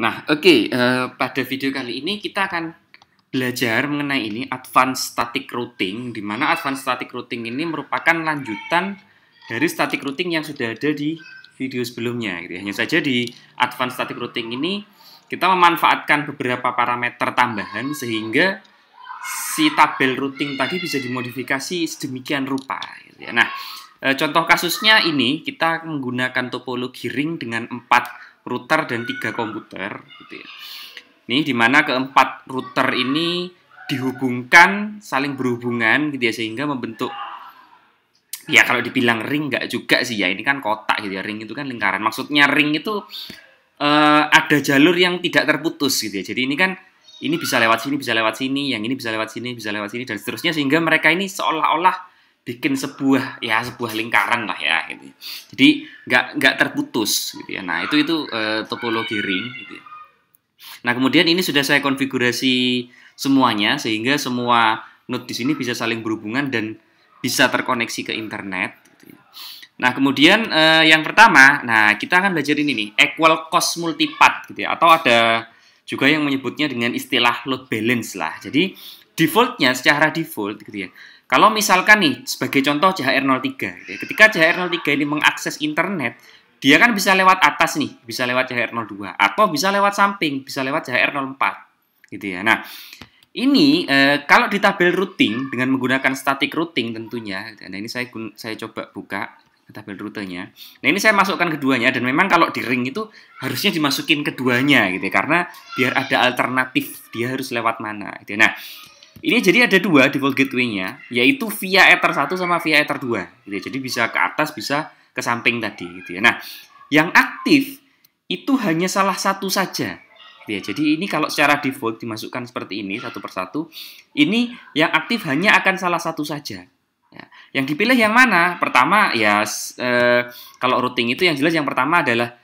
Nah, oke, okay, uh, eh, pada video kali ini kita akan belajar mengenai ini advanced static routing di mana advanced static routing ini merupakan lanjutan dari static routing yang sudah ada di video sebelumnya gitu. Ya. Hanya saja di advanced static routing ini kita memanfaatkan beberapa parameter tambahan sehingga si tabel routing tadi bisa dimodifikasi sedemikian rupa gitu ya. Nah, eh, contoh kasusnya ini kita menggunakan topologi ring dengan 4 router dan tiga komputer gitu ya. Ini dimana keempat router ini dihubungkan saling berhubungan gitu ya sehingga membentuk ya kalau dibilang ring nggak juga sih ya ini kan kotak gitu ya ring itu kan lingkaran maksudnya ring itu uh, ada jalur yang tidak terputus gitu ya jadi ini kan ini bisa lewat sini bisa lewat sini yang ini bisa lewat sini bisa lewat sini dan seterusnya sehingga mereka ini seolah-olah bikin sebuah ya sebuah lingkaran lah ya gitu. Jadi nggak nggak terputus gitu ya. Nah, itu itu uh, topologi ring gitu. Ya. Nah, kemudian ini sudah saya konfigurasi semuanya sehingga semua node di sini bisa saling berhubungan dan bisa terkoneksi ke internet gitu ya. Nah, kemudian eh, yang pertama, nah kita akan belajar ini nih, equal cost multipath gitu ya, atau ada juga yang menyebutnya dengan istilah load balance lah. Jadi defaultnya secara default gitu ya, kalau misalkan nih, sebagai contoh CHR03, ya, ketika CHR03 ini mengakses internet, dia kan bisa lewat atas nih, bisa lewat CHR02, atau bisa lewat samping, bisa lewat CHR04, gitu ya. Nah, ini e, kalau di tabel routing dengan menggunakan static routing tentunya, nah ini saya saya coba buka tabel rutenya. Nah ini saya masukkan keduanya dan memang kalau di ring itu harusnya dimasukin keduanya gitu ya, karena biar ada alternatif dia harus lewat mana. Gitu ya. Nah ini jadi ada dua default gateway-nya, yaitu via Ether 1 sama via Ether 2. Gitu ya. Jadi bisa ke atas, bisa ke samping tadi. Gitu ya. Nah, yang aktif itu hanya salah satu saja. Gitu ya. Jadi ini kalau secara default dimasukkan seperti ini, satu persatu, ini yang aktif hanya akan salah satu saja. Yang dipilih yang mana? Pertama, ya eh, kalau routing itu yang jelas yang pertama adalah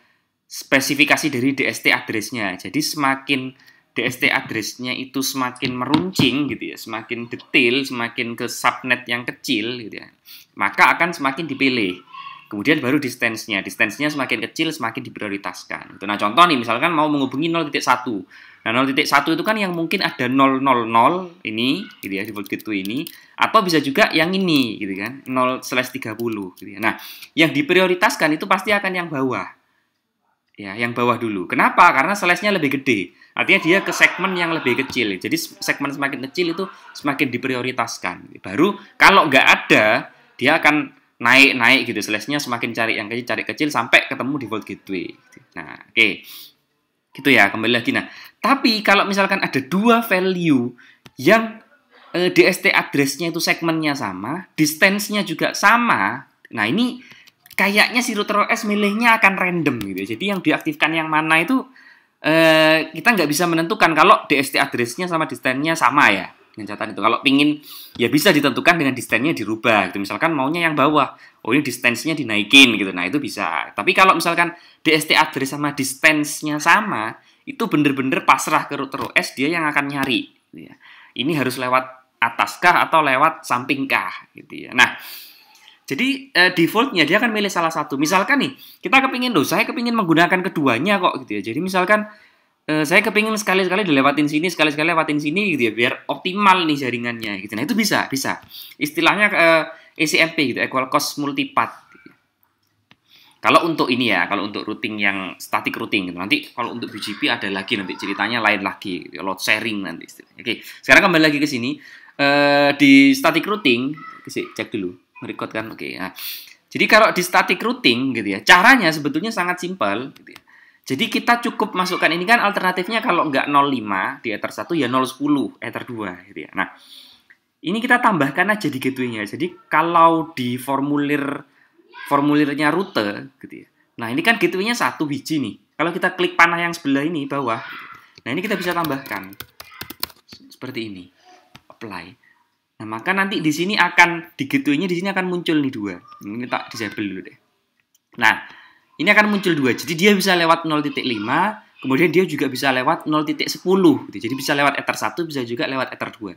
spesifikasi dari DST address-nya. Jadi semakin DST address itu semakin meruncing gitu ya, semakin detail, semakin ke subnet yang kecil gitu ya, maka akan semakin dipilih. Kemudian baru distance-nya, distance-nya semakin kecil semakin diprioritaskan. Gitu. Nah contoh nih misalkan mau menghubungi 0.1, nah 0.1 itu kan yang mungkin ada 000 ini, gitu ya, default gitu ini, atau bisa juga yang ini, gitu kan, 0/30, gitu ya. Nah yang diprioritaskan itu pasti akan yang bawah, ya, yang bawah dulu. Kenapa? Karena slash nya lebih gede Artinya dia ke segmen yang lebih kecil. Jadi segmen semakin kecil itu semakin diprioritaskan. Baru kalau nggak ada, dia akan naik-naik gitu. Selesnya semakin cari yang kecil, cari kecil sampai ketemu di default gateway. Nah, oke. Okay. Gitu ya, kembali lagi. Nah, tapi kalau misalkan ada dua value yang eh, DST addressnya itu segmennya sama, distance-nya juga sama, nah ini kayaknya si router OS milihnya akan random gitu. Jadi yang diaktifkan yang mana itu Eh, kita nggak bisa menentukan kalau DST address-nya sama distance-nya sama ya dengan catatan itu. Kalau pingin ya bisa ditentukan dengan distance-nya dirubah gitu. Misalkan maunya yang bawah, oh ini distance-nya dinaikin gitu. Nah, itu bisa. Tapi kalau misalkan DST address sama distance-nya sama, itu bener-bener pasrah ke router OS dia yang akan nyari gitu ya. Ini harus lewat ataskah atau lewat sampingkah gitu ya. Nah, jadi eh, defaultnya dia akan milih salah satu. Misalkan nih, kita kepingin loh, saya kepingin menggunakan keduanya kok gitu ya. Jadi misalkan eh, saya kepingin sekali-sekali dilewatin sini, sekali-sekali lewatin sini gitu ya, biar optimal nih jaringannya gitu. Nah itu bisa, bisa. Istilahnya eh, ECMP gitu, equal cost multipath. Kalau untuk ini ya, kalau untuk routing yang static routing, gitu. nanti kalau untuk BGP ada lagi nanti ceritanya lain lagi, gitu. load sharing nanti. Oke, sekarang kembali lagi ke sini. Eh, di static routing, cek dulu merekodkan kan oke okay, ya. nah. jadi kalau di static routing gitu ya caranya sebetulnya sangat simpel gitu ya. jadi kita cukup masukkan ini kan alternatifnya kalau nggak 05 di ether 1 ya 010 ether 2 gitu ya nah ini kita tambahkan aja di gateway-nya jadi kalau di formulir formulirnya rute gitu ya nah ini kan gateway-nya satu biji nih kalau kita klik panah yang sebelah ini bawah nah ini kita bisa tambahkan seperti ini apply Nah, maka nanti di sini akan digituinnya di sini akan muncul nih dua. Ini tak disable dulu deh. Nah, ini akan muncul dua. Jadi dia bisa lewat 0.5, kemudian dia juga bisa lewat 0.10 gitu. Jadi bisa lewat ether 1, bisa juga lewat ether 2.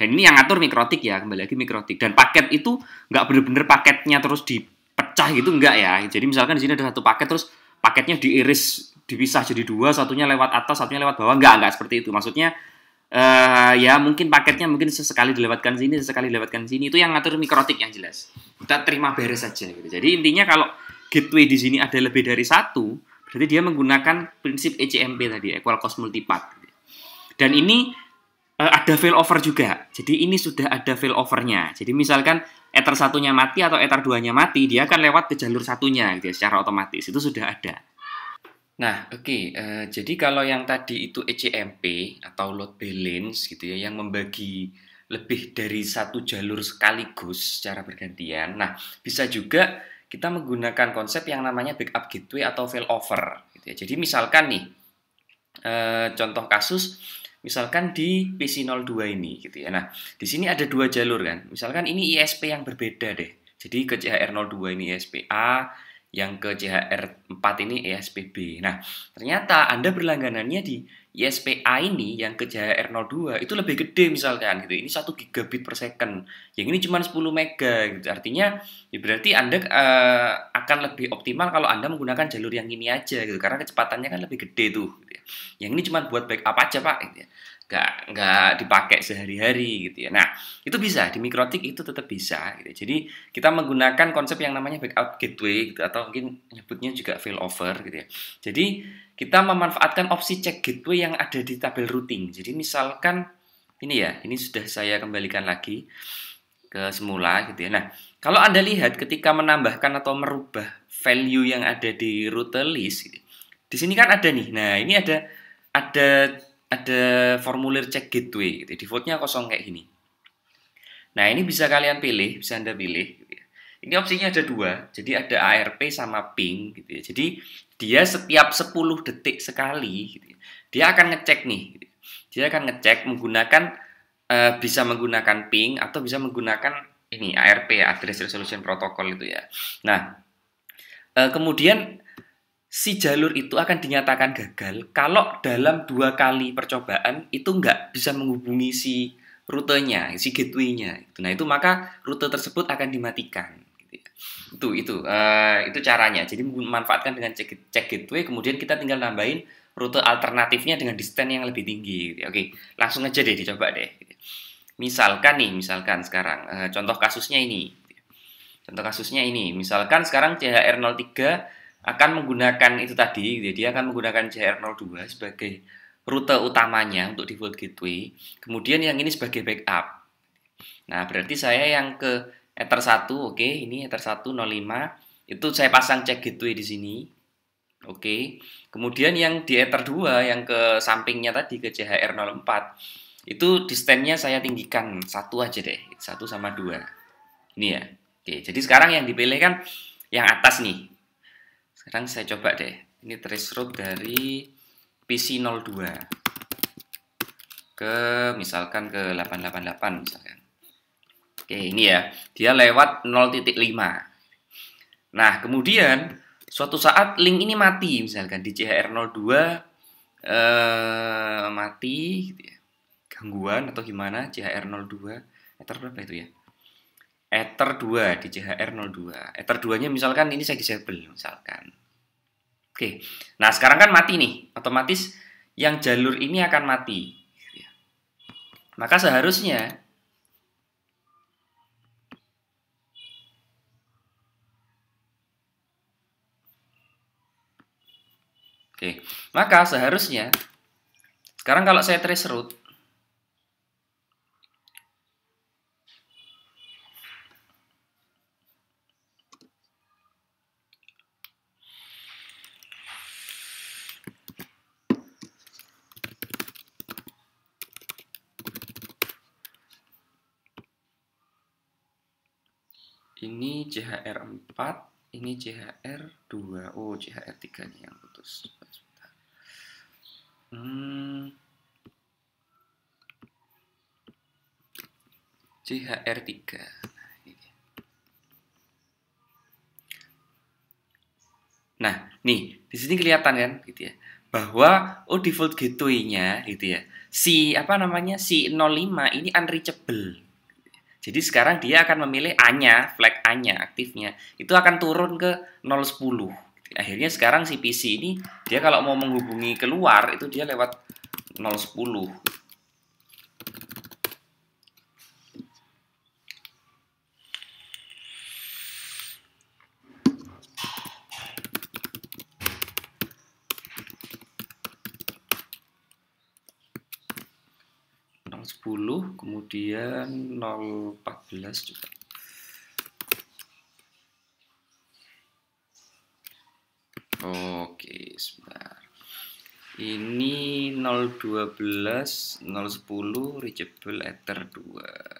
Dan ini yang ngatur mikrotik ya, kembali lagi mikrotik. Dan paket itu nggak bener-bener paketnya terus dipecah gitu, enggak ya. Jadi misalkan di sini ada satu paket, terus paketnya diiris, dipisah jadi dua, satunya lewat atas, satunya lewat bawah. enggak enggak seperti itu. Maksudnya uh, ya mungkin paketnya mungkin sesekali dilewatkan sini, sesekali dilewatkan sini. Itu yang ngatur mikrotik yang jelas. Kita terima beres saja. Gitu. Jadi intinya kalau gateway di sini ada lebih dari satu, berarti dia menggunakan prinsip ECMP tadi, Equal Cost Multipath. Gitu. Dan ini uh, ada failover juga. Jadi ini sudah ada failovernya. Jadi misalkan ether satunya mati atau ether nya mati, dia akan lewat ke jalur satunya gitu ya, secara otomatis. Itu sudah ada. Nah, oke. Okay. Uh, eh, jadi kalau yang tadi itu ECMP atau load balance gitu ya, yang membagi lebih dari satu jalur sekaligus secara bergantian. Nah, bisa juga kita menggunakan konsep yang namanya backup gateway atau failover. Gitu ya. Jadi misalkan nih, uh, contoh kasus, misalkan di PC02 ini, gitu ya. Nah, di sini ada dua jalur kan. Misalkan ini ISP yang berbeda deh. Jadi ke CHR02 ini ISP A, yang ke CHR 4 ini ESPB. Nah, ternyata Anda berlangganannya di ISPA e ini yang ke CHR 02 itu lebih gede misalkan gitu. Ini 1 gigabit per second. Yang ini cuma 10 mega gitu. Artinya ya berarti Anda uh, akan lebih optimal kalau Anda menggunakan jalur yang ini aja gitu karena kecepatannya kan lebih gede tuh. Gitu. Ya. Yang ini cuma buat backup aja, Pak gitu. Ya nggak nggak dipakai sehari-hari gitu ya. Nah itu bisa di mikrotik itu tetap bisa. Gitu. Jadi kita menggunakan konsep yang namanya backup gateway gitu atau mungkin nyebutnya juga failover gitu ya. Jadi kita memanfaatkan opsi check gateway yang ada di tabel routing. Jadi misalkan ini ya, ini sudah saya kembalikan lagi ke semula gitu ya. Nah kalau anda lihat ketika menambahkan atau merubah value yang ada di router list, gitu, di sini kan ada nih. Nah ini ada ada ada formulir cek gateway gitu. Ya. Defaultnya kosong kayak gini. Nah, ini bisa kalian pilih, bisa Anda pilih gitu ya. Ini opsinya ada dua, jadi ada ARP sama ping gitu ya. Jadi dia setiap 10 detik sekali gitu ya. Dia akan ngecek nih. Gitu. Ya. Dia akan ngecek menggunakan uh, bisa menggunakan ping atau bisa menggunakan ini ARP ya, address resolution protocol itu ya. Nah, uh, kemudian si jalur itu akan dinyatakan gagal kalau dalam dua kali percobaan itu nggak bisa menghubungi si rutenya, si gateway-nya. Nah itu maka rute tersebut akan dimatikan. Gitu ya. Itu itu uh, itu caranya. Jadi memanfaatkan dengan cek, cek gateway, kemudian kita tinggal nambahin rute alternatifnya dengan distance yang lebih tinggi. Gitu ya. Oke, langsung aja deh dicoba deh. Gitu ya. Misalkan nih, misalkan sekarang uh, contoh kasusnya ini. Contoh kasusnya ini, misalkan sekarang CHR03 akan menggunakan itu tadi, jadi dia akan menggunakan CR02 sebagai rute utamanya untuk di default gateway. Kemudian yang ini sebagai backup. Nah, berarti saya yang ke Ether 1, oke, okay, ini Ether 105, itu saya pasang check gateway di sini. Oke. Okay. Kemudian yang di Ether 2 yang ke sampingnya tadi ke CHR04 itu distennya saya tinggikan satu aja deh, satu sama dua. Ini ya. Oke, okay. jadi sekarang yang dipilih kan yang atas nih, sekarang saya coba deh. Ini trace route dari PC02 ke misalkan ke 888 misalkan. Oke, ini ya. Dia lewat 0.5. Nah, kemudian suatu saat link ini mati misalkan di CHR02 eh mati gitu ya. Gangguan atau gimana CHR02 meter berapa itu ya? ether 2 di CHR 02. Ether 2-nya misalkan ini saya disable misalkan. Oke. Nah, sekarang kan mati nih. Otomatis yang jalur ini akan mati. Maka seharusnya Oke, maka seharusnya sekarang kalau saya trace route Ini CHR 4, ini CHR 2. Oh, CHR 3 nih yang putus. Sebentar. Hmm. CHR 3. Nah, nih di sini kelihatan kan, gitu ya, bahwa oh default gateway-nya, gitu ya, si apa namanya si 05 ini unreachable, jadi sekarang dia akan memilih A-nya, flag A-nya, aktifnya. Itu akan turun ke 010. Akhirnya sekarang si PC ini, dia kalau mau menghubungi keluar, itu dia lewat 010. 10 kemudian 014 juga Oke, sebentar. Ini 012 010 reachable ether 2.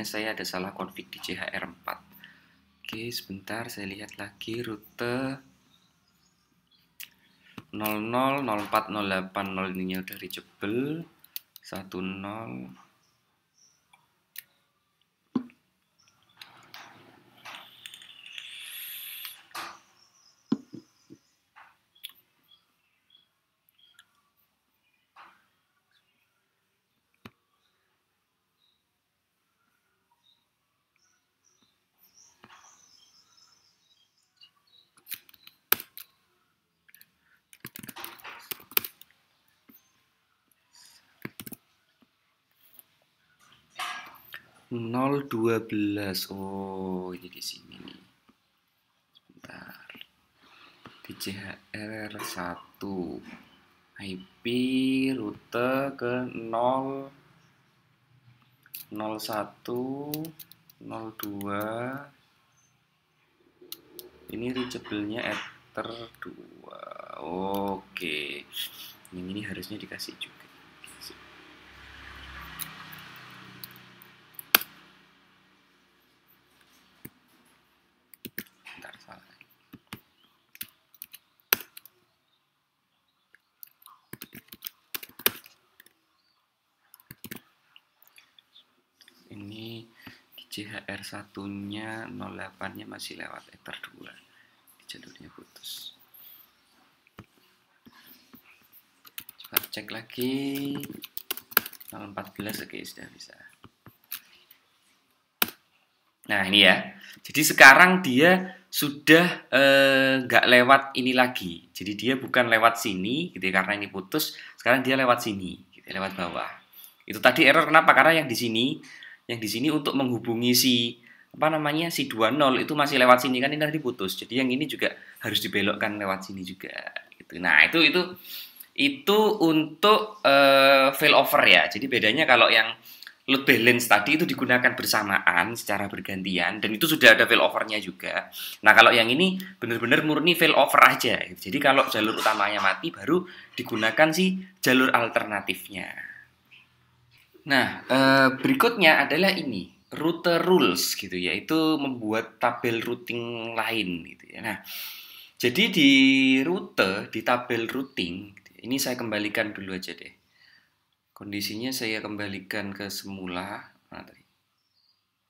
kayaknya saya ada salah config di CHR4 oke sebentar saya lihat lagi rute 00 04 08 0 ini udah reachable 10 012 oh ini di sini nih sebentar di satu, 1 IP rute ke 0 01 02 ini reachable-nya ether dua. oke yang ini harusnya dikasih juga CHR satunya 08 nya masih lewat ether eh, 2 jalurnya putus coba cek lagi 014 oke sudah bisa nah ini ya jadi sekarang dia sudah eh, nggak eh, lewat ini lagi jadi dia bukan lewat sini gitu ya, karena ini putus sekarang dia lewat sini gitu, ya, lewat bawah itu tadi error kenapa karena yang di sini yang di sini untuk menghubungi si apa namanya si 20 itu masih lewat sini kan ini tadi putus jadi yang ini juga harus dibelokkan lewat sini juga gitu nah itu itu itu untuk uh, failover ya jadi bedanya kalau yang load balance tadi itu digunakan bersamaan secara bergantian dan itu sudah ada failovernya juga nah kalau yang ini benar-benar murni failover aja jadi kalau jalur utamanya mati baru digunakan si jalur alternatifnya Nah, eh, berikutnya adalah ini router rules gitu ya yaitu membuat tabel routing lain gitu ya. Nah, jadi di router di tabel routing ini saya kembalikan dulu aja deh. Kondisinya saya kembalikan ke semula. Nah,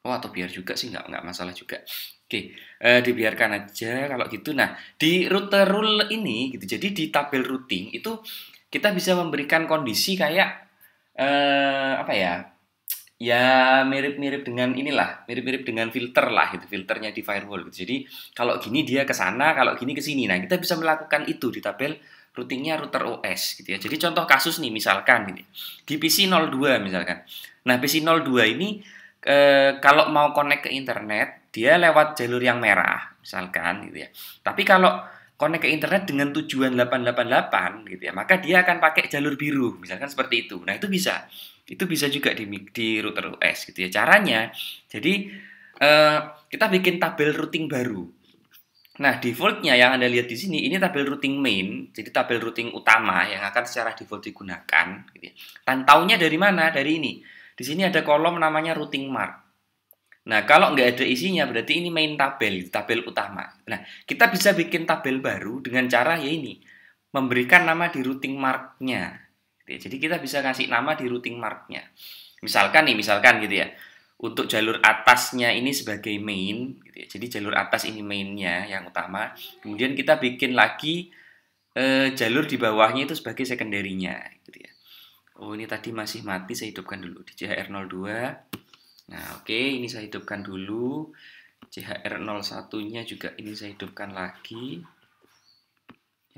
oh atau biar juga sih nggak nggak masalah juga. Oke, eh, dibiarkan aja kalau gitu. Nah, di router rule ini gitu. Jadi di tabel routing itu kita bisa memberikan kondisi kayak Eh, apa ya? Ya mirip-mirip dengan inilah, mirip-mirip dengan filter lah itu filternya di firewall. Gitu. Jadi kalau gini dia ke sana, kalau gini ke sini. Nah kita bisa melakukan itu di tabel routingnya router OS gitu ya. Jadi contoh kasus nih misalkan ini di PC 02 misalkan. Nah PC 02 ini eh, kalau mau connect ke internet dia lewat jalur yang merah misalkan gitu ya. Tapi kalau connect ke internet dengan tujuan 888 gitu ya, maka dia akan pakai jalur biru, misalkan seperti itu. Nah, itu bisa. Itu bisa juga di di router OS gitu ya. Caranya jadi eh, kita bikin tabel routing baru. Nah, defaultnya yang Anda lihat di sini, ini tabel routing main, jadi tabel routing utama yang akan secara default digunakan. Gitu ya. Tantaunya dari mana? Dari ini. Di sini ada kolom namanya routing mark. Nah, kalau nggak ada isinya, berarti ini main tabel, tabel utama. Nah, kita bisa bikin tabel baru dengan cara ya ini, memberikan nama di routing marknya. Gitu ya. Jadi kita bisa kasih nama di routing marknya. Misalkan nih, misalkan gitu ya, untuk jalur atasnya ini sebagai main, gitu ya. jadi jalur atas ini mainnya yang utama. Kemudian kita bikin lagi e, jalur di bawahnya itu sebagai sekunderinya. Gitu ya. Oh ini tadi masih mati, saya hidupkan dulu di JHR02. Nah, oke, okay, ini saya hidupkan dulu. CHR01-nya juga ini saya hidupkan lagi.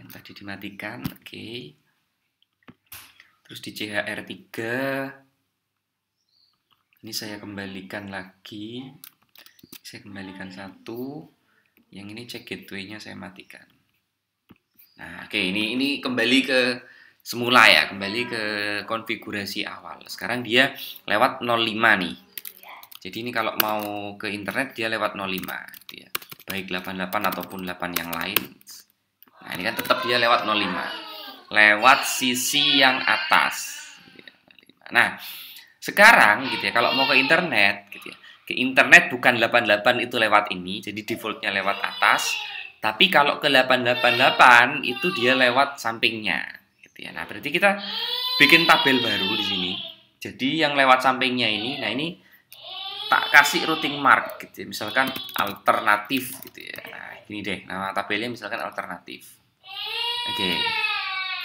Yang tadi dimatikan, oke. Okay. Terus di CHR3 ini saya kembalikan lagi. Saya kembalikan satu. Yang ini cek gateway-nya saya matikan. Nah, oke, okay, ini ini kembali ke semula ya, kembali ke konfigurasi awal. Sekarang dia lewat 05 nih. Jadi ini kalau mau ke internet dia lewat 05 gitu ya. Baik 88 ataupun 8 yang lain. Nah, ini kan tetap dia lewat 05. Lewat sisi yang atas. Gitu ya, nah, sekarang gitu ya kalau mau ke internet gitu ya. Ke internet bukan 88 itu lewat ini, jadi defaultnya lewat atas. Tapi kalau ke 888 itu dia lewat sampingnya gitu ya. Nah, berarti kita bikin tabel baru di sini. Jadi yang lewat sampingnya ini, nah ini tak kasih routing mark gitu ya. misalkan alternatif gitu ya nah ini deh nama tabelnya misalkan alternatif oke okay.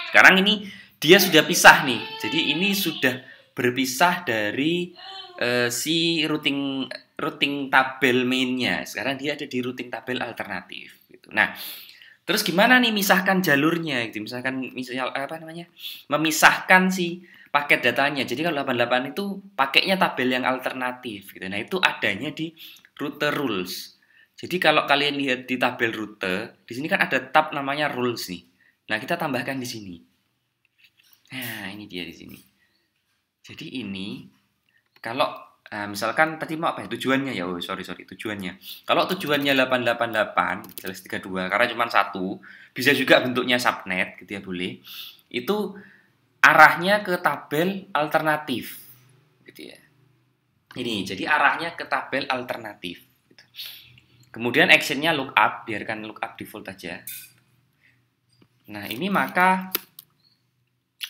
sekarang ini dia sudah pisah nih jadi ini sudah berpisah dari uh, si routing routing tabel mainnya sekarang dia ada di routing tabel alternatif gitu nah terus gimana nih misahkan jalurnya gitu misalkan misalnya apa namanya memisahkan si paket datanya. Jadi kalau 88 itu pakainya tabel yang alternatif gitu. Nah, itu adanya di router rules. Jadi kalau kalian lihat di tabel router di sini kan ada tab namanya rules nih. Nah, kita tambahkan di sini. Nah, ini dia di sini. Jadi ini kalau nah misalkan tadi mau apa ya tujuannya ya oh sorry sorry tujuannya kalau tujuannya 888 jelas 32 karena cuma satu bisa juga bentuknya subnet gitu ya boleh itu arahnya ke tabel alternatif gitu ya ini jadi arahnya ke tabel alternatif gitu. kemudian actionnya look up biarkan look up default aja nah ini maka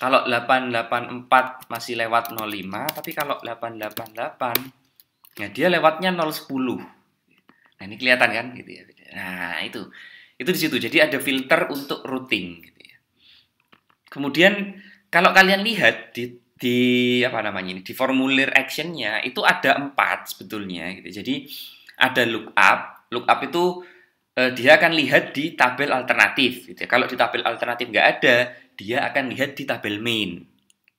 kalau 884 masih lewat 05 tapi kalau 888 ya dia lewatnya 010 nah ini kelihatan kan gitu ya nah itu itu di situ jadi ada filter untuk routing gitu ya kemudian kalau kalian lihat di di apa namanya ini di formulir actionnya itu ada empat sebetulnya gitu. Jadi ada look up look up itu eh, dia akan lihat di tabel alternatif. Gitu. Ya. Kalau di tabel alternatif nggak ada, dia akan lihat di tabel main.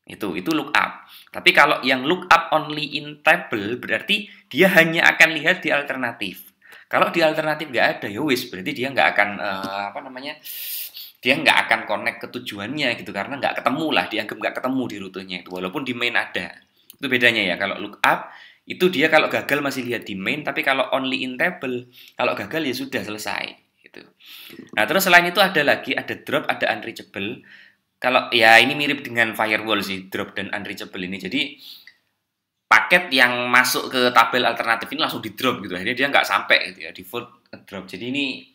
Itu itu up Tapi kalau yang look up only in table berarti dia hanya akan lihat di alternatif. Kalau di alternatif nggak ada, ya wis berarti dia nggak akan eh, apa namanya dia nggak akan connect ke tujuannya gitu karena nggak ketemu lah dianggap nggak ketemu di rutenya itu walaupun di main ada itu bedanya ya kalau look up itu dia kalau gagal masih lihat di main tapi kalau only in table kalau gagal ya sudah selesai gitu nah terus selain itu ada lagi ada drop ada unreachable kalau ya ini mirip dengan firewall sih drop dan unreachable ini jadi paket yang masuk ke tabel alternatif ini langsung di drop gitu akhirnya dia nggak sampai gitu ya default drop jadi ini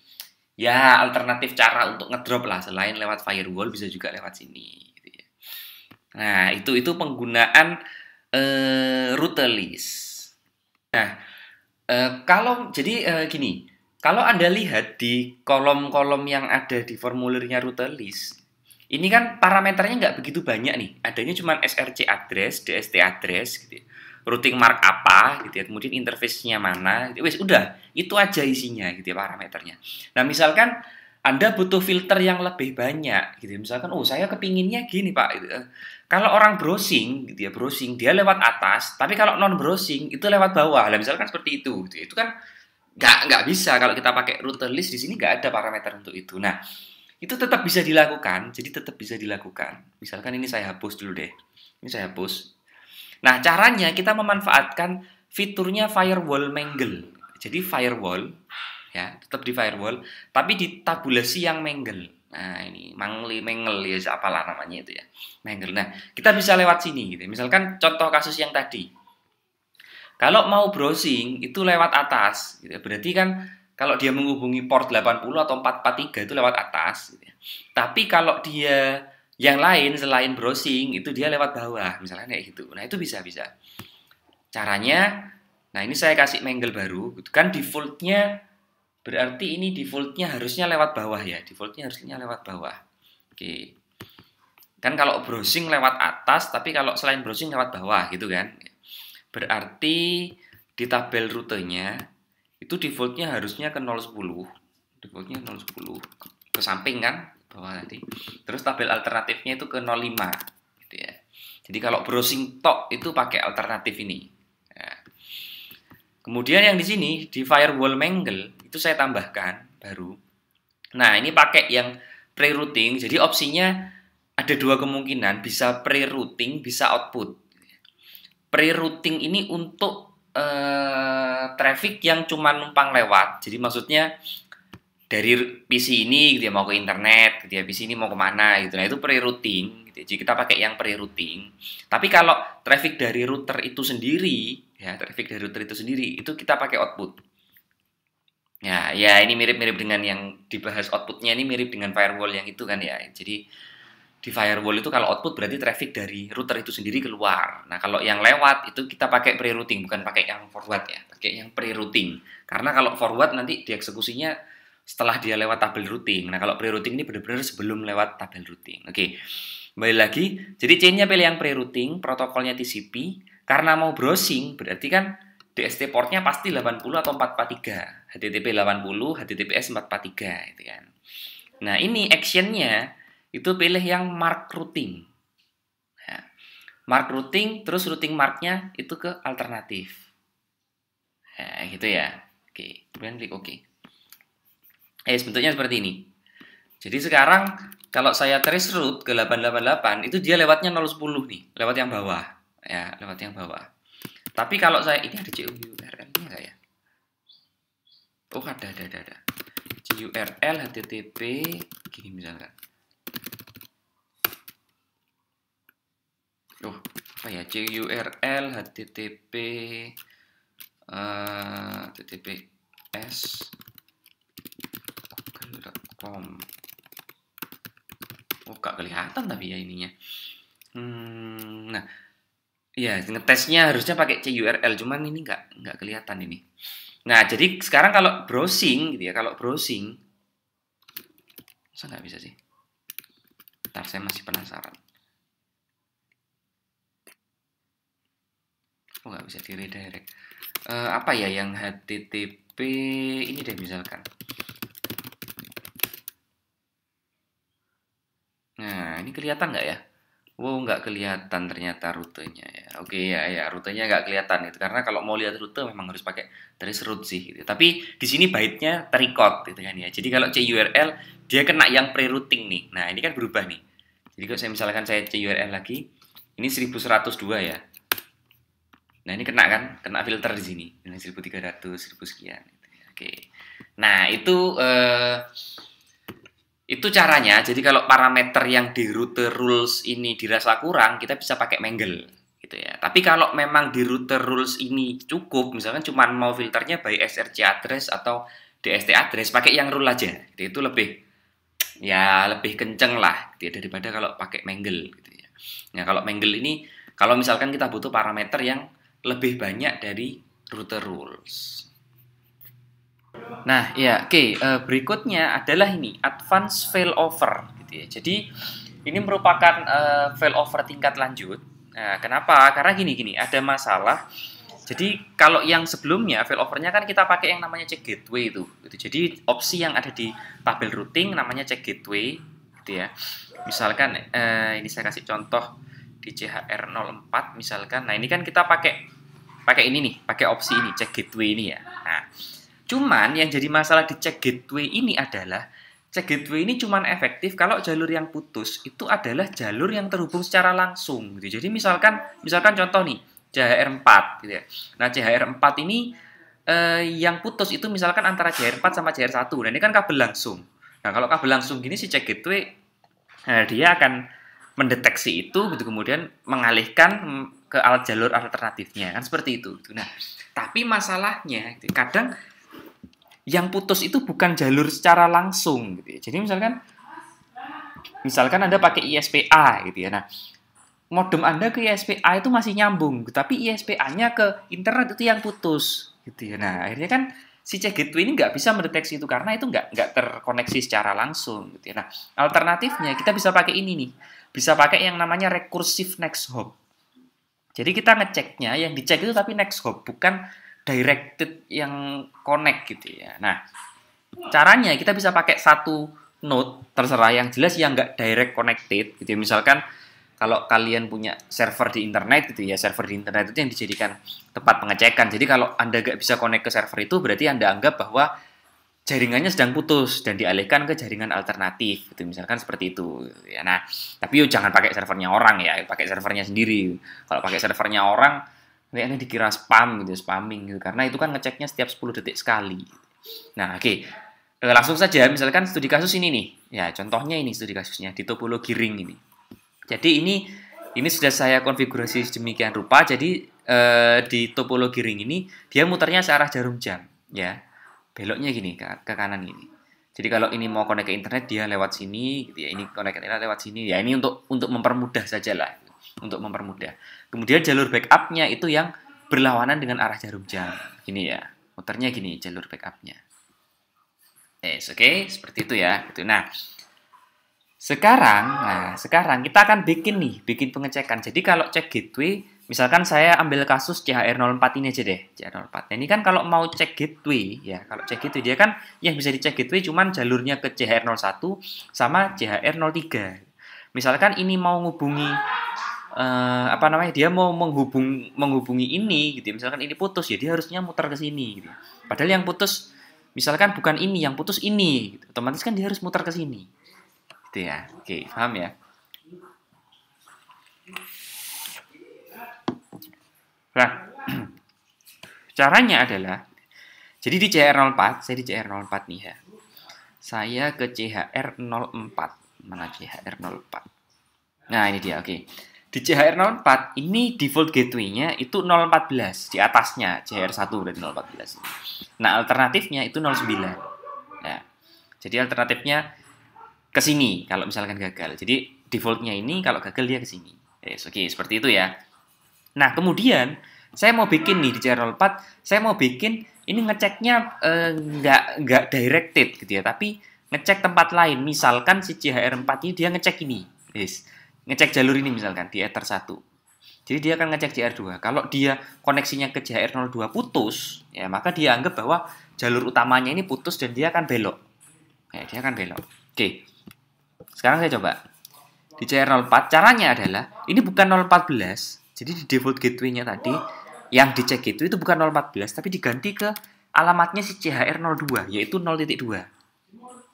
ya alternatif cara untuk ngedrop lah selain lewat firewall bisa juga lewat sini gitu ya. nah itu itu penggunaan uh, eh, rute list nah uh, kalau jadi uh, gini kalau anda lihat di kolom-kolom yang ada di formulirnya router list ini kan parameternya nggak begitu banyak nih adanya cuma src address dst address gitu ya routing mark apa gitu ya kemudian interface-nya mana gitu. wes udah itu aja isinya gitu ya parameternya nah misalkan anda butuh filter yang lebih banyak gitu ya. misalkan oh saya kepinginnya gini pak gitu. Ya. kalau orang browsing gitu ya browsing dia lewat atas tapi kalau non browsing itu lewat bawah Nah misalkan seperti itu gitu. Ya. itu kan nggak nggak bisa kalau kita pakai router list di sini nggak ada parameter untuk itu nah itu tetap bisa dilakukan jadi tetap bisa dilakukan misalkan ini saya hapus dulu deh ini saya hapus Nah, caranya kita memanfaatkan fiturnya firewall mangle. Jadi firewall ya, tetap di firewall, tapi di tabulasi yang mangle. Nah, ini mangli mengel ya apalah namanya itu ya. Mangle. Nah, kita bisa lewat sini gitu. Misalkan contoh kasus yang tadi. Kalau mau browsing itu lewat atas gitu. Ya. Berarti kan kalau dia menghubungi port 80 atau 443 itu lewat atas gitu. Ya. Tapi kalau dia yang lain selain browsing itu dia lewat bawah misalnya kayak gitu nah itu bisa bisa caranya nah ini saya kasih mengel baru gitu kan defaultnya berarti ini defaultnya harusnya lewat bawah ya defaultnya harusnya lewat bawah oke kan kalau browsing lewat atas tapi kalau selain browsing lewat bawah gitu kan berarti di tabel rutenya itu defaultnya harusnya ke 010 defaultnya 010 ke samping kan bawah oh, tadi. Terus tabel alternatifnya itu ke 05 gitu ya. Jadi kalau browsing tok itu pakai alternatif ini. Ya. Kemudian yang di sini di firewall mangle itu saya tambahkan baru. Nah, ini pakai yang pre-routing. Jadi opsinya ada dua kemungkinan, bisa pre-routing, bisa output. Pre-routing ini untuk eh, traffic yang cuma numpang lewat. Jadi maksudnya dari PC ini gitu ya mau ke internet gitu ya PC ini mau kemana gitu nah itu pre-routing gitu ya. jadi kita pakai yang pre-routing tapi kalau traffic dari router itu sendiri ya traffic dari router itu sendiri itu kita pakai output ya ya ini mirip-mirip dengan yang dibahas outputnya ini mirip dengan firewall yang itu kan ya jadi di firewall itu kalau output berarti traffic dari router itu sendiri keluar nah kalau yang lewat itu kita pakai pre-routing bukan pakai yang forward ya pakai yang pre-routing karena kalau forward nanti dieksekusinya setelah dia lewat tabel routing. Nah, kalau pre-routing ini benar-benar sebelum lewat tabel routing. Oke, okay. kembali lagi. Jadi chainnya pilih yang pre-routing, protokolnya TCP. Karena mau browsing, berarti kan DST portnya pasti 80 atau 443. HTTP 80, HTTPS 443 gitu kan. Nah, ini actionnya itu pilih yang mark routing. Nah, mark routing, terus routing marknya itu ke alternatif. Nah, gitu ya. Oke, kemudian klik oke. OK eh bentuknya seperti ini. Jadi sekarang kalau saya trace root ke 888 itu dia lewatnya 010 nih, lewat yang bawah. Ya, lewat yang bawah. Tapi kalau saya ini ada curl ini enggak ya? Oh, ada ada ada ada. CURL http gini misalkan. Oh, apa ya CURL http uh, eh, https com oh gak kelihatan tapi ya ininya hmm, nah ya ngetesnya harusnya pakai CURL cuman ini nggak nggak kelihatan ini nah jadi sekarang kalau browsing gitu ya kalau browsing saya nggak bisa sih Ntar saya masih penasaran oh nggak bisa di redirect uh, apa ya yang HTTP ini deh misalkan kelihatan nggak ya? Wow, oh, nggak kelihatan ternyata rutenya ya. Oke ya, ya rutenya nggak kelihatan itu karena kalau mau lihat rute memang harus pakai trace route sih. Gitu. Tapi di sini baitnya terikot gitu kan ya. Jadi kalau CURL dia kena yang pre-routing nih. Nah ini kan berubah nih. Jadi kalau saya misalkan saya CURL lagi, ini 1102 ya. Nah ini kena kan, kena filter di sini. Ini 1300, 1000 sekian. Gitu. Ya. Oke. Nah itu. Uh, itu caranya. Jadi kalau parameter yang di router rules ini dirasa kurang, kita bisa pakai Mangle gitu ya. Tapi kalau memang di router rules ini cukup, misalkan cuma mau filternya by SRC address atau DST address, pakai yang rule aja. Gitu. Itu lebih ya lebih kenceng lah gitu ya, daripada kalau pakai Mangle gitu ya. Nah, kalau Mangle ini kalau misalkan kita butuh parameter yang lebih banyak dari router rules. Nah, ya, oke. Okay. Uh, eh, berikutnya adalah ini advance failover, gitu ya. Jadi ini merupakan uh, failover tingkat lanjut. Nah, kenapa? Karena gini-gini, ada masalah. Jadi kalau yang sebelumnya failovernya kan kita pakai yang namanya check gateway itu. Gitu. Jadi opsi yang ada di tabel routing namanya check gateway, gitu ya. Misalkan uh, ini saya kasih contoh di CHR04 misalkan. Nah, ini kan kita pakai pakai ini nih, pakai opsi ini check gateway ini ya. Nah, Cuman yang jadi masalah di cek gateway ini adalah cek gateway ini cuman efektif kalau jalur yang putus itu adalah jalur yang terhubung secara langsung gitu. Jadi misalkan misalkan contoh nih CHR4 gitu ya. Nah, CHR4 ini eh, yang putus itu misalkan antara CHR4 sama CHR1. Nah, ini kan kabel langsung. Nah, kalau kabel langsung gini si cek gateway nah, dia akan mendeteksi itu gitu kemudian mengalihkan ke alat jalur alternatifnya kan seperti itu. Nah, tapi masalahnya kadang yang putus itu bukan jalur secara langsung gitu ya. Jadi misalkan misalkan Anda pakai ISPA gitu ya. Nah, modem Anda ke ISPA itu masih nyambung, tapi ISPA-nya ke internet itu yang putus gitu ya. Nah, akhirnya kan si C gateway ini nggak bisa mendeteksi itu karena itu nggak nggak terkoneksi secara langsung gitu ya. Nah, alternatifnya kita bisa pakai ini nih. Bisa pakai yang namanya recursive next hop. Jadi kita ngeceknya yang dicek itu tapi next hop bukan directed yang connect gitu ya. Nah, caranya kita bisa pakai satu node terserah yang jelas yang enggak direct connected gitu ya. Misalkan kalau kalian punya server di internet gitu ya, server di internet itu yang dijadikan tempat pengecekan. Jadi kalau Anda enggak bisa connect ke server itu berarti Anda anggap bahwa jaringannya sedang putus dan dialihkan ke jaringan alternatif gitu misalkan seperti itu gitu ya nah tapi yuk jangan pakai servernya orang ya pakai servernya sendiri kalau pakai servernya orang ini dikira spam gitu, ya, spamming gitu. Karena itu kan ngeceknya setiap 10 detik sekali. Nah, oke. Okay. Eh, langsung saja, misalkan studi kasus ini nih. Ya, contohnya ini studi kasusnya di topologi ring ini. Jadi ini ini sudah saya konfigurasi demikian rupa. Jadi eh, di topologi ring ini dia muternya searah jarum jam, ya. Beloknya gini ke, ke kanan ini. Jadi kalau ini mau connect ke internet dia lewat sini, gitu ya. Ini connect ke internet lewat sini. Ya ini untuk untuk mempermudah saja lah, gitu. untuk mempermudah. Kemudian jalur backupnya itu yang berlawanan dengan arah jarum jam. Gini ya, muternya gini jalur backupnya. Yes, oke, okay? seperti itu ya. itu Nah, sekarang, nah sekarang kita akan bikin nih, bikin pengecekan. Jadi kalau cek gateway, misalkan saya ambil kasus CHR04 ini aja deh, CHR04. Nah, ini kan kalau mau cek gateway, ya kalau cek gateway dia kan yang bisa dicek gateway cuman jalurnya ke CHR01 sama CHR03. Misalkan ini mau ngubungi uh, apa namanya dia mau menghubung menghubungi ini gitu ya. misalkan ini putus ya dia harusnya muter ke sini gitu padahal yang putus misalkan bukan ini yang putus ini gitu. otomatis kan dia harus muter ke sini gitu ya oke paham ya nah caranya adalah jadi di CR04 saya di CR04 nih ya saya ke CHR04 mana CHR04 nah ini dia oke okay di CHR 04 ini default gateway-nya itu 014 di atasnya CHR 1 berarti 014. Nah, alternatifnya itu 09. ya jadi alternatifnya ke sini kalau misalkan gagal. Jadi defaultnya ini kalau gagal dia ke sini. Yes, eh, oke, okay, seperti itu ya. Nah, kemudian saya mau bikin nih di CHR 04, saya mau bikin ini ngeceknya eh, nggak eh, nggak directed gitu ya, tapi ngecek tempat lain. Misalkan si CHR 4 ini dia ngecek ini. Yes ngecek jalur ini misalkan di ether 1. Jadi dia akan ngecek R 2 Kalau dia koneksinya ke JR02 putus, ya maka dia anggap bahwa jalur utamanya ini putus dan dia akan belok. Ya, dia akan belok. Oke. Sekarang saya coba. Di JR04 caranya adalah ini bukan 014. Jadi di default gateway-nya tadi yang dicek itu itu bukan 014 tapi diganti ke alamatnya si CHR02 yaitu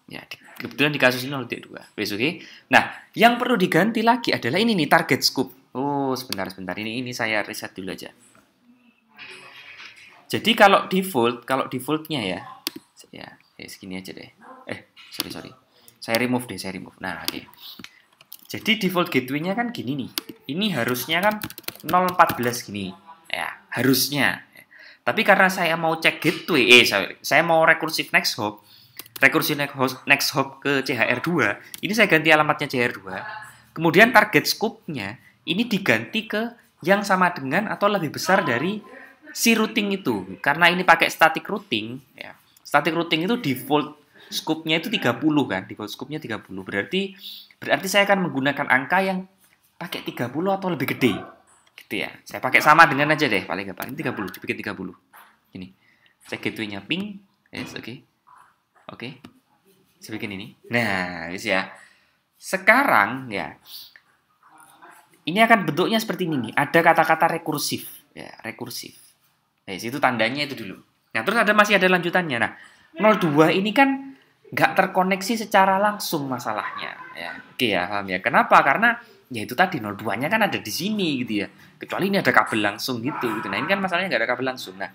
Ya, di, kebetulan di kasus ini 0.2. Oke. Nah, yang perlu diganti lagi adalah ini nih target scoop. Oh, sebentar sebentar. Ini ini saya reset dulu aja. Jadi kalau default, kalau defaultnya ya, ya, ya segini aja deh. Eh, sorry sorry. Saya remove deh, saya remove. Nah, oke. Okay. Jadi default gateway-nya kan gini nih. Ini harusnya kan 014 gini. Ya, harusnya. Tapi karena saya mau cek gateway, eh sorry, saya mau recursive next hop, rekursi next hop, next hop ke CHR2 ini saya ganti alamatnya CHR2 kemudian target scope-nya ini diganti ke yang sama dengan atau lebih besar dari si routing itu karena ini pakai static routing ya static routing itu default scope-nya itu 30 kan default scope-nya 30 berarti berarti saya akan menggunakan angka yang pakai 30 atau lebih gede gitu ya saya pakai sama dengan aja deh paling gampang ini 30 dibikin 30 ini saya gateway-nya ping yes oke okay Oke. Okay. ini. Nah, guys ya. Sekarang ya. Ini akan bentuknya seperti ini nih. Ada kata-kata rekursif, ya, rekursif. Nah, itu tandanya itu dulu. Nah, terus ada masih ada lanjutannya. Nah, 02 ini kan nggak terkoneksi secara langsung masalahnya. Ya, oke ya, paham ya. Kenapa? Karena ya itu tadi 02-nya kan ada di sini gitu ya. Kecuali ini ada kabel langsung gitu. gitu. Nah, ini kan masalahnya nggak ada kabel langsung. Nah,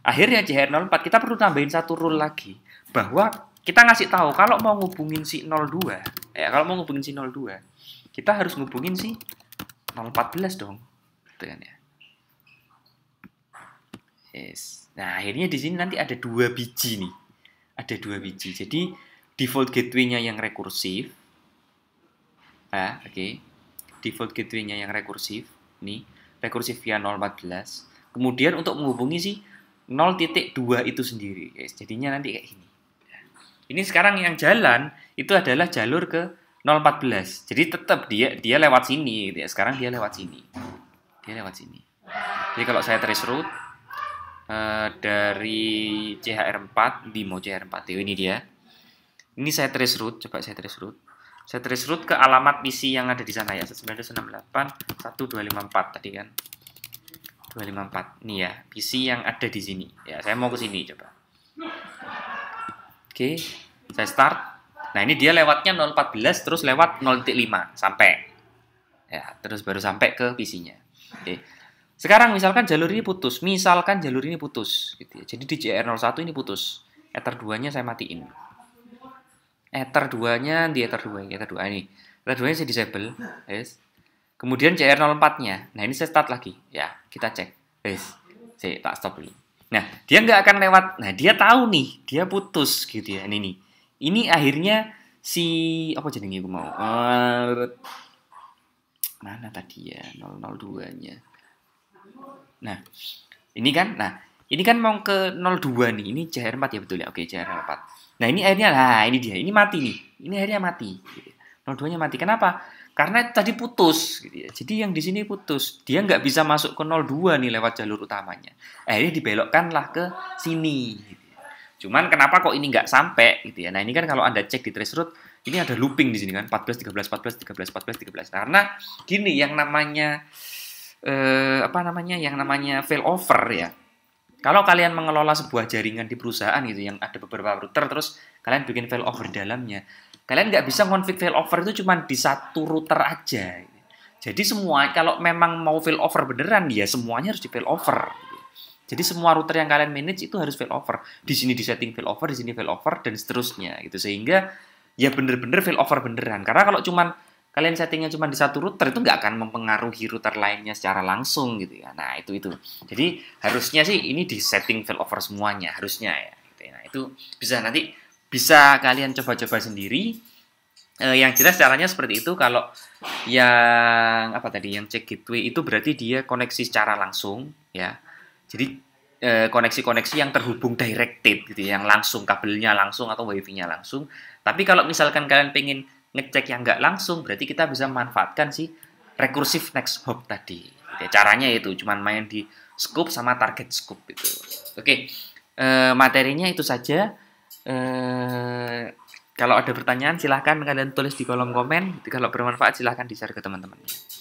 akhirnya CHR04 kita perlu tambahin satu rule lagi bahwa kita ngasih tahu kalau mau ngubungin si 02 ya eh, kalau mau ngubungin si 02 kita harus ngubungin si 014 dong gitu kan ya yes nah akhirnya di sini nanti ada dua biji nih ada dua biji jadi default gateway-nya yang rekursif ah oke okay. default gateway-nya yang rekursif nih rekursif via 014 kemudian untuk menghubungi si 0.2 itu sendiri guys jadinya nanti kayak gini ini sekarang yang jalan itu adalah jalur ke 014. Jadi tetap dia dia lewat sini gitu ya. Sekarang dia lewat sini. Dia lewat sini. Jadi kalau saya trace route uh, dari CHR4 di mau CHR4 ini dia. Ini saya trace route, coba saya trace route. Saya trace route ke alamat PC yang ada di sana ya, 1968 1254 tadi kan. 254. Ini ya, PC yang ada di sini. Ya, saya mau ke sini coba. Oke, saya start. Nah ini dia lewatnya 014 terus lewat 0.5 sampai. Ya, terus baru sampai ke PC-nya. Oke. Sekarang misalkan jalur ini putus, misalkan jalur ini putus gitu ya. Jadi di JR01 ini putus. Ether 2-nya saya matiin. Ether 2-nya di Ether 2, Ether 2 ini. Ether 2-nya saya disable, yes. Kemudian CR04-nya. Nah, ini saya start lagi. Ya, kita cek. Yes. Saya tak stop dulu. Nah, dia nggak akan lewat. Nah, dia tahu nih, dia putus gitu ya. Ini nih. Ini akhirnya si apa jadinya gue mau? Uh, mana tadi ya 002-nya. Nah, ini kan. Nah, ini kan mau ke 02 nih. Ini CR4 ya betul ya. Oke, CR4. Nah, ini akhirnya lah ini dia. Ini mati nih. Ini akhirnya mati. 02-nya mati. Kenapa? Karena tadi putus, gitu ya. jadi yang di sini putus, dia nggak hmm. bisa masuk ke 02 nih lewat jalur utamanya. Akhirnya dibelokkanlah ke sini. Gitu ya. Cuman kenapa kok ini nggak sampai gitu ya? Nah ini kan kalau anda cek di trace route, ini ada looping di sini kan 14, 13, 14, 13, 14, 13. Karena gini yang namanya eh, apa namanya yang namanya failover ya. Kalau kalian mengelola sebuah jaringan di perusahaan gitu yang ada beberapa router terus kalian bikin failover di dalamnya, Kalian nggak bisa config failover itu cuma di satu router aja. Jadi semua kalau memang mau failover beneran ya semuanya harus di failover. Jadi semua router yang kalian manage itu harus failover. Di sini di setting failover, di sini failover dan seterusnya gitu sehingga ya bener-bener failover beneran. Karena kalau cuman kalian settingnya cuma di satu router itu nggak akan mempengaruhi router lainnya secara langsung gitu ya. Nah itu itu. Jadi harusnya sih ini di setting failover semuanya harusnya ya. Gitu ya. Nah itu bisa nanti bisa kalian coba-coba sendiri Uh, yang jelas caranya seperti itu kalau yang apa tadi yang cek gateway itu berarti dia koneksi secara langsung ya jadi eh, koneksi-koneksi yang terhubung directed gitu yang langsung kabelnya langsung atau wifi-nya langsung tapi kalau misalkan kalian pengen ngecek yang nggak langsung berarti kita bisa manfaatkan si recursive next hop tadi ya, caranya itu cuman main di scope sama target scope itu oke eh, materinya itu saja Eh, kalau ada pertanyaan silahkan kalian tulis di kolom komen. Kalau bermanfaat silahkan di-share ke teman-teman.